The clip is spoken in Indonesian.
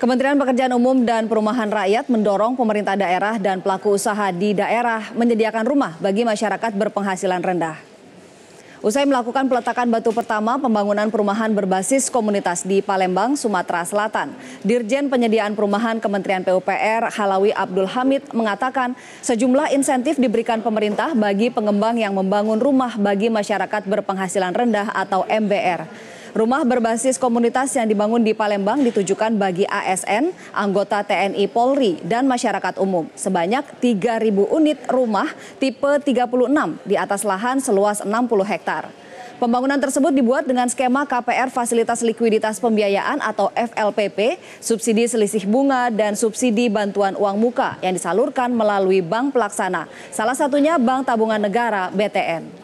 Kementerian Pekerjaan Umum dan Perumahan Rakyat mendorong pemerintah daerah dan pelaku usaha di daerah menyediakan rumah bagi masyarakat berpenghasilan rendah. Usai melakukan peletakan batu pertama pembangunan perumahan berbasis komunitas di Palembang, Sumatera Selatan, Dirjen Penyediaan Perumahan Kementerian PUPR Halawi Abdul Hamid mengatakan sejumlah insentif diberikan pemerintah bagi pengembang yang membangun rumah bagi masyarakat berpenghasilan rendah atau MBR. Rumah berbasis komunitas yang dibangun di Palembang ditujukan bagi ASN, anggota TNI Polri, dan masyarakat umum. Sebanyak 3.000 unit rumah tipe 36 di atas lahan seluas 60 hektar. Pembangunan tersebut dibuat dengan skema KPR Fasilitas Likuiditas Pembiayaan atau FLPP, subsidi selisih bunga dan subsidi bantuan uang muka yang disalurkan melalui bank pelaksana, salah satunya Bank Tabungan Negara BTN.